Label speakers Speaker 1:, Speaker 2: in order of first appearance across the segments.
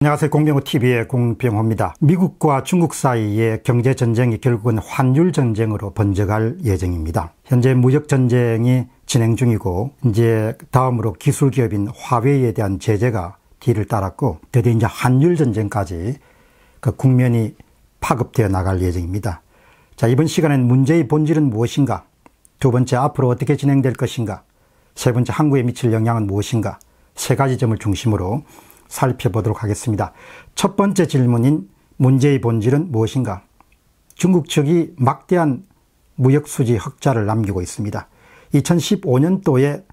Speaker 1: 안녕하세요. 공병호TV의 공병호입니다. 미국과 중국 사이의 경제전쟁이 결국은 환율전쟁으로 번져갈 예정입니다. 현재 무역전쟁이 진행 중이고, 이제 다음으로 기술기업인 화웨이에 대한 제재가 뒤를 따랐고, 드디어 이제 환율전쟁까지 그 국면이 파급되어 나갈 예정입니다. 자, 이번 시간엔 문제의 본질은 무엇인가? 두 번째, 앞으로 어떻게 진행될 것인가? 세 번째, 한국에 미칠 영향은 무엇인가? 세 가지 점을 중심으로 살펴보도록 하겠습니다. 첫 번째 질문인 문제의 본질은 무엇인가? 중국 측이 막대한 무역 수지 흑자를 남기고 있습니다. 2015년도에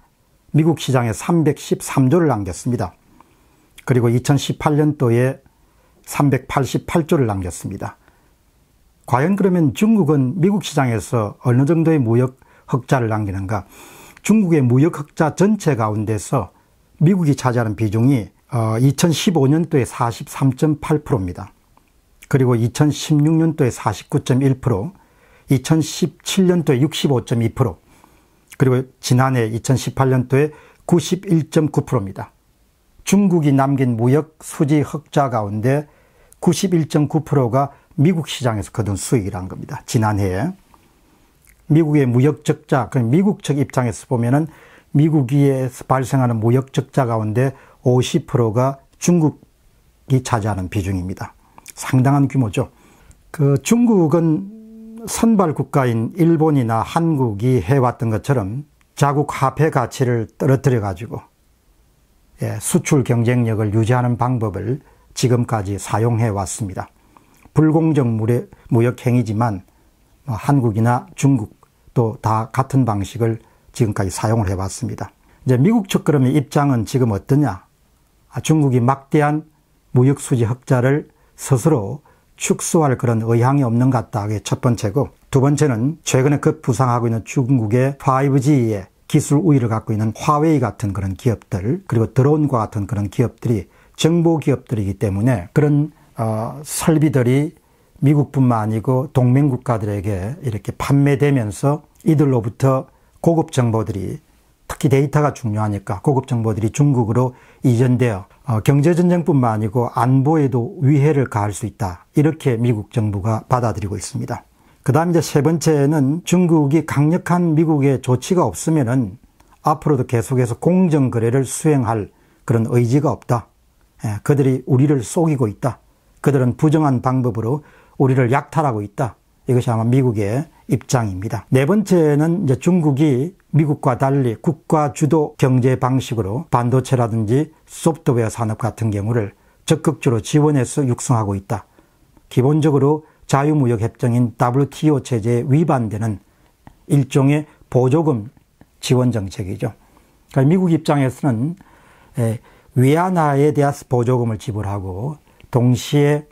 Speaker 1: 미국 시장에 313조를 남겼습니다. 그리고 2018년도에 388조를 남겼습니다. 과연 그러면 중국은 미국 시장에서 어느 정도의 무역 흑자를 남기는가? 중국의 무역 흑자 전체 가운데서 미국이 차지하는 비중이 2015년도에 어, 43.8%입니다. 그리고 2016년도에 49.1%, 2017년도에 65.2%, 그리고 지난해 2018년도에 91.9%입니다. 중국이 남긴 무역 수지 흑자 가운데 91.9%가 미국 시장에서 거둔 수익이라는 겁니다. 지난해에. 미국의 무역 적자, 그 미국 측 입장에서 보면은 미국에서 발생하는 무역 적자 가운데 50%가 중국이 차지하는 비중입니다. 상당한 규모죠. 그 중국은 선발 국가인 일본이나 한국이 해왔던 것처럼 자국 화폐 가치를 떨어뜨려 가지고 예, 수출 경쟁력을 유지하는 방법을 지금까지 사용해 왔습니다. 불공정 무역행위지만 뭐 한국이나 중국 도다 같은 방식을 지금까지 사용을 해왔습니다. 이제 미국 측 그러면 입장은 지금 어떠냐? 아, 중국이 막대한 무역 수지 흑자를 스스로 축소할 그런 의향이 없는 것 같다. 그게 첫 번째고 두 번째는 최근에 급부상하고 있는 중국의 5G의 기술 우위를 갖고 있는 화웨이 같은 그런 기업들 그리고 드론과 같은 그런 기업들이 정보 기업들이기 때문에 그런 어, 설비들이 미국뿐만 아니고 동맹 국가들에게 이렇게 판매되면서 이들로부터 고급 정보들이 특히 데이터가 중요하니까 고급 정보들이 중국으로 이전되어 어, 경제전쟁뿐만 아니고 안보에도 위해를 가할 수 있다. 이렇게 미국 정부가 받아들이고 있습니다. 그 다음 이제 세 번째는 중국이 강력한 미국의 조치가 없으면은 앞으로도 계속해서 공정거래를 수행할 그런 의지가 없다. 예, 그들이 우리를 속이고 있다. 그들은 부정한 방법으로 우리를 약탈하고 있다. 이것이 아마 미국의 입장입니다. 네 번째는 이제 중국이 미국과 달리 국가 주도 경제 방식으로 반도체라든지 소프트웨어 산업 같은 경우를 적극적으로 지원해서 육성하고 있다. 기본적으로 자유무역협정인 WTO 체제에 위반되는 일종의 보조금 지원 정책이죠. 그러니까 미국 입장에서는 예, 위안화에 대한 보조금을 지불하고 동시에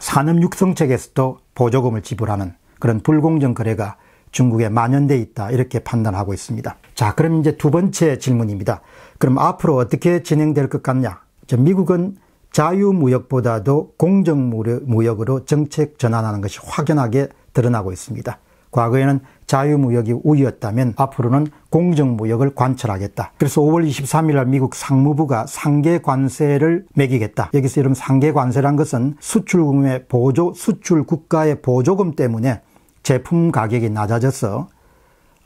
Speaker 1: 산업 육성 책에서도 보조금을 지불하는 그런 불공정 거래가 중국에 만연돼 있다 이렇게 판단하고 있습니다. 자, 그럼 이제 두 번째 질문입니다. 그럼 앞으로 어떻게 진행될 것 같냐? 미국은 자유무역보다도 공정무역으로 정책 전환하는 것이 확연하게 드러나고 있습니다. 과거에는 자유무역이 우위였다면 앞으로는 공정무역을 관철하겠다. 그래서 5월 23일 날 미국 상무부가 상계 관세를 매기겠다. 여기서 이런 상계 관세란 것은 수출금의 보조, 수출 국가의 보조금 때문에 제품 가격이 낮아져서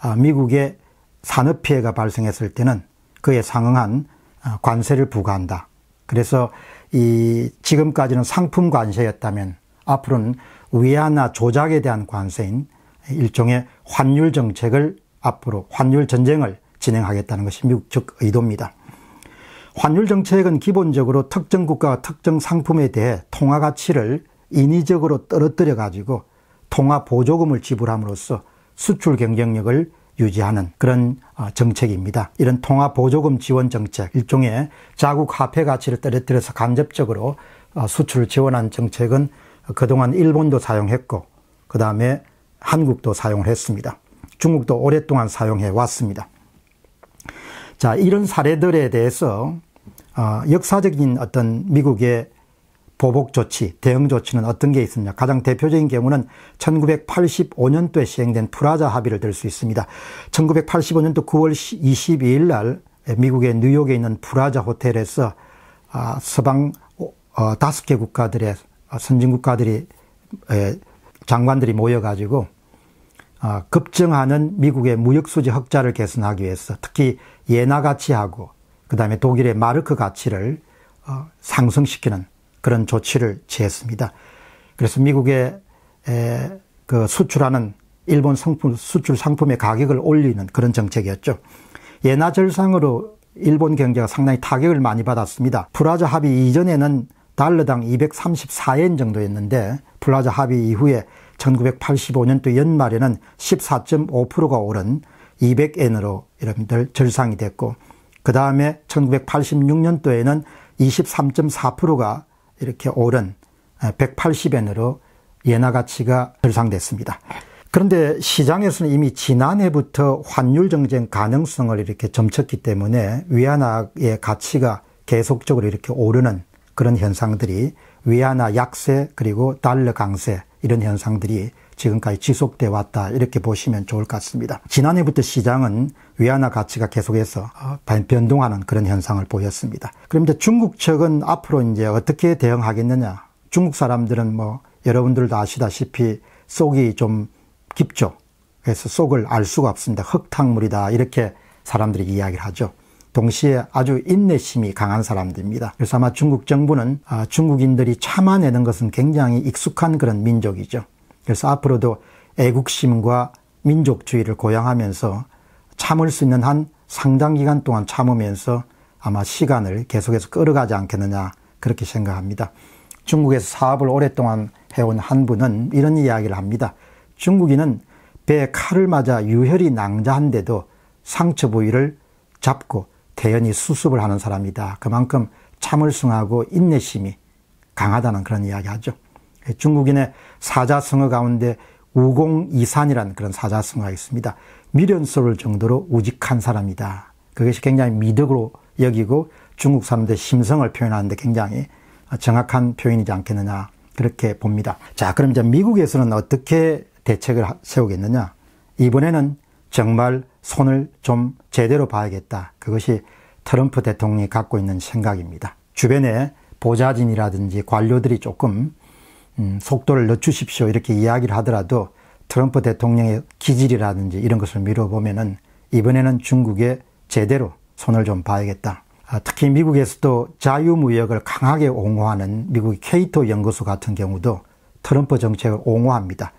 Speaker 1: 아, 미국의 산업 피해가 발생했을 때는 그에 상응한 아, 관세를 부과한다. 그래서 이 지금까지는 상품 관세였다면 앞으로는 위안화 조작에 대한 관세인 일종의 환율 정책을 앞으로 환율 전쟁을 진행하겠다는 것이 미국 측 의도입니다. 환율 정책은 기본적으로 특정 국가와 특정 상품에 대해 통화 가치를 인위적으로 떨어뜨려 가지고 통화 보조금을 지불함으로써 수출 경쟁력을 유지하는 그런 아, 정책입니다. 이런 통화 보조금 지원 정책, 일종의 자국 화폐 가치를 떨어뜨려서 간접적으로 아, 수출을 지원한 정책은 그동안 일본도 사용했고, 그 다음에 한국도 사용을 했습니다. 중국도 오랫동안 사용해 왔습니다. 자, 이런 사례들에 대해서 아, 역사적인 어떤 미국의 보복 조치, 대응 조치는 어떤 게있습니까 가장 대표적인 경우는 1985년도에 시행된 프라자 합의를 들 수 있습니다. 1985년도 9월 22일 날 미국의 뉴욕에 있는 프라자 호텔에서 아, 서방 어, 다섯 개 국가들의 어, 선진 국가들이 장관들이 모여가지고 아, 급증하는 미국의 무역 수지 흑자를 개선하기 위해서 특히 예나 가치하고 그 다음에 독일의 마르크 가치를 어, 상승시키는 그런 조치를 취했습니다. 그래서 미국에 그 수출하는 일본 상품, 수출 상품의 가격을 올리는 그런 정책이었죠. 예나절상으로 일본 경제가 상당히 타격을 많이 받았습니다. 브라자 합의 이전에는 달러당 234엔 정도였는데 브라자 합의 이후에 1985년도 연말에는 14.5%가 오른 200엔으로 여러분들 절상이 됐고 그 다음에 1986년도에는 23.4%가 이렇게 오른 180엔으로 예나 가치가 절상됐습니다. 그런데 시장에서는 이미 지난해부터 환율 정쟁 가능성을 이렇게 점쳤기 때문에 위안화의 가치가 계속적으로 이렇게 오르는 그런 현상들이 위안화 약세 그리고 달러 강세 이런 현상들이 지금까지 지속돼 왔다 이렇게 보시면 좋을 것 같습니다. 지난해부터 시장은 위안화 가치가 계속해서 변동하는 그런 현상을 보였습니다. 그럼 이제 중국 측은 앞으로 이제 어떻게 대응하겠느냐? 중국 사람들은 뭐 여러분들도 아시다시피 속이 좀 깊죠. 그래서 속을 알 수가 없습니다. 흙탕물이다 이렇게 사람들이 이야기를 하죠. 동시에 아주 인내심이 강한 사람들입니다. 그래서 아마 중국 정부는 아, 중국인들이 참아내는 것은 굉장히 익숙한 그런 민족이죠. 그래서 앞으로도 애국심과 민족주의를 고양하면서 참을 수 있는 한 상당 기간 동안 참으면서 아마 시간을 계속해서 끌어가지 않겠느냐 그렇게 생각합니다. 중국에서 사업을 오랫동안 해온 한 분은 이런 이야기를 합니다. 중국인은 배에 칼을 맞아 유혈이 낭자한데도 상처 부위를 잡고 대연히 수습을 하는 사람이다. 그만큼 참을성하고 인내심이 강하다는 그런 이야기하죠. 중국인의 사자성어 가운데 우공이산이라는 그런 사자성어가 있습니다. 미련스러울 정도로 우직한 사람이다. 그것이 굉장히 미덕으로 여기고 중국 사람들의 심성을 표현하는데 굉장히 정확한 표현이지 않겠느냐 그렇게 봅니다. 자, 그럼 이제 미국에서는 어떻게 대책을 세우겠느냐? 이번에는 정말 손을 좀 제대로 봐야겠다. 그것이 트럼프 대통령이 갖고 있는 생각입니다. 주변에 보좌진이라든지 관료들이 조금 음, 속도를 늦추십시오 이렇게 이야기를 하더라도 트럼프 대통령의 기질이라든지 이런 것을 미뤄보면은 이번에는 중국에 제대로 손을 좀 봐야겠다. 아, 특히 미국에서도 자유무역을 강하게 옹호하는 미국 의 케이토 연구소 같은 경우도 트럼프 정책을 옹호합니다.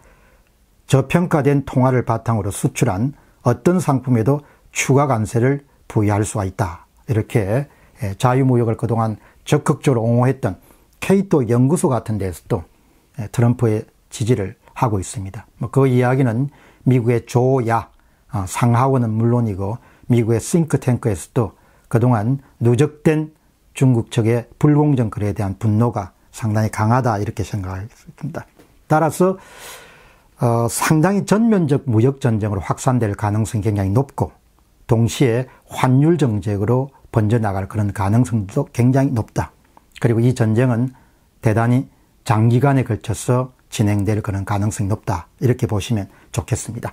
Speaker 1: 저평가된 통화를 바탕으로 수출한 어떤 상품에도 추가 관세를 부여할 수가 있다. 이렇게 예, 자유무역을 그동안 적극적으로 옹호했던 케이토 연구소 같은 데서도 예, 트럼프의 지지를 하고 있습니다. 뭐 그 이야기는 미국의 조야 어, 상하원은 물론이고 미국의 싱크탱크에서도 그동안 누적된 중국 측의 불공정 거래에 대한 분노가 상당히 강하다 이렇게 생각했습니다. 따라서 어, 상당히 전면적 무역 전쟁으로 확산될 가능성이 굉장히 높고 동시에 환율 정책으로 번져 나갈 그런 가능성도 굉장히 높다. 그리고 이 전쟁은 대단히 장기간에 걸쳐서 진행될 그런 가능성이 높다. 이렇게 보시면 좋겠습니다.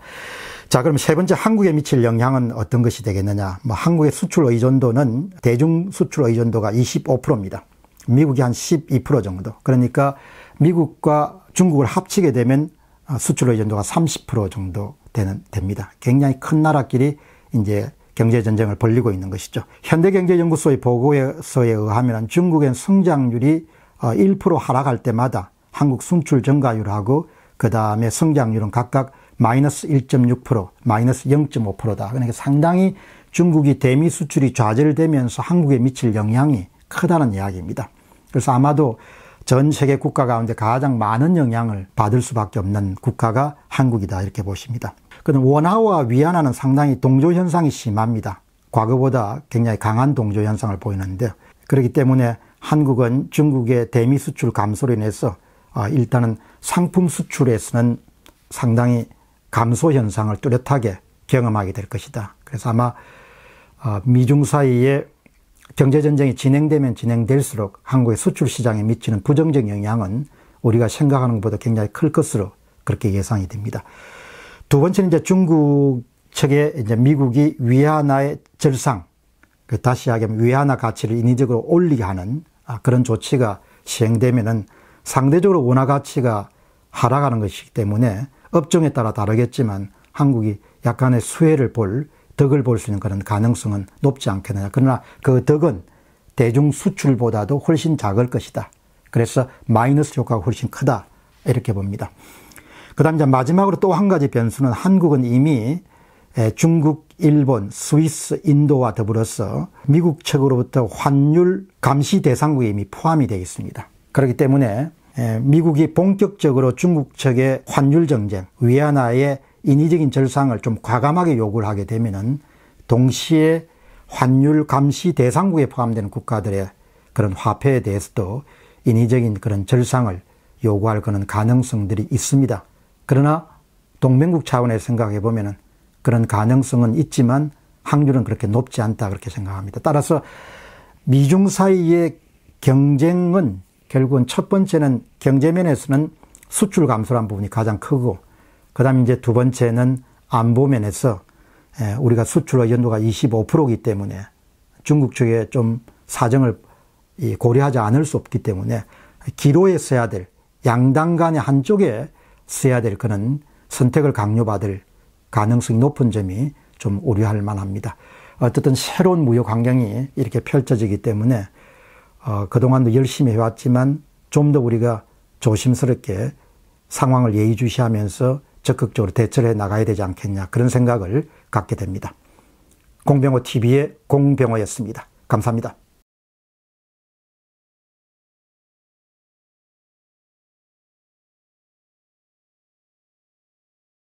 Speaker 1: 자, 그럼 세 번째 한국에 미칠 영향은 어떤 것이 되겠느냐? 뭐 한국의 수출 의존도는 대중 수출 의존도가 25%입니다. 미국이 한 12% 정도. 그러니까 미국과 중국을 합치게 되면 수출 의존도가 30% 정도 되는 됩니다. 굉장히 큰 나라끼리 이제 경제 전쟁을 벌리고 있는 것이죠. 현대경제연구소의 보고서에 의하면 중국의 성장률이 1% 어, 하락할 때마다 한국 순출 증가율하고 그 다음에 성장률은 각각 마이너스 1.6%, 마이너스 0.5%다. 그러니까 상당히 중국이 대미 수출이 좌절되면서 한국에 미칠 영향이 크다는 이야기입니다. 그래서 아마도 전 세계 국가 가운데 가장 많은 영향을 받을 수밖에 없는 국가가 한국이다 이렇게 보십니다. 그럼 원화와 위안화는 상당히 동조 현상이 심합니다. 과거보다 굉장히 강한 동조 현상을 보이는데 그렇기 때문에 한국은 중국의 대미 수출 감소로 인해서 아, 일단은 상품 수출에서는 상당히 감소 현상을 뚜렷하게 경험하게 될 것이다. 그래서 아마 아, 미중 사이에 경제전쟁이 진행되면 진행될수록 한국의 수출 시장에 미치는 부정적 영향은 우리가 생각하는 것보다 굉장히 클 것으로 그렇게 예상이 됩니다. 두 번째는 이제 중국 측에 이제 미국이 위안화의 절상, 그 다시 하기면 위안화 가치를 인위적으로 올리게 하는 아, 그런 조치가 시행되면은 상대적으로 원화 가치가 하락하는 것이기 때문에 업종에 따라 다르겠지만 한국이 약간의 수혜를 볼 덕을 볼 수 있는 그런 가능성은 높지 않겠느냐. 그러나 그 덕은 대중 수출보다도 훨씬 작을 것이다. 그래서 마이너스 효과가 훨씬 크다. 이렇게 봅니다. 그 다음 이제 마지막으로 또 한 가지 변수는 한국은 이미 중국 일본, 스위스, 인도와 더불어서 미국 측으로부터 환율 감시 대상국에 이미 포함이 되어 있습니다. 그렇기 때문에 예, 미국이 본격적으로 중국 측의 환율 정쟁, 위안화의 인위적인 절상을 좀 과감하게 요구를 하게 되면은 동시에 환율 감시 대상국에 포함되는 국가들의 그런 화폐에 대해서도 인위적인 그런 절상을 요구할 그런 가능성들이 있습니다. 그러나 동맹국 차원에서 생각해 보면은 그런 가능성은 있지만 확률은 그렇게 높지 않다 그렇게 생각합니다. 따라서 미중 사이의 경쟁은 결국은 첫 번째는 경제면에서는 수출 감소란 부분이 가장 크고 그다음 이제 두 번째는 안보면에서 예, 우리가 수출의 연도가 25%이기 때문에 중국 측에 좀 사정을 고려하지 않을 수 없기 때문에 기로에 써야 될 양당 간의 한쪽에 써야 될 그런 선택을 강요받을 가능성이 높은 점이 좀 우려할 만합니다. 어쨌든 새로운 무역 환경이 이렇게 펼쳐지기 때문에 어, 그동안도 열심히 해왔지만 좀 더 우리가 조심스럽게 상황을 예의주시하면서 적극적으로 대처를 해 나가야 되지 않겠냐 그런 생각을 갖게 됩니다. 공병호 TV의 공병호였습니다. 감사합니다.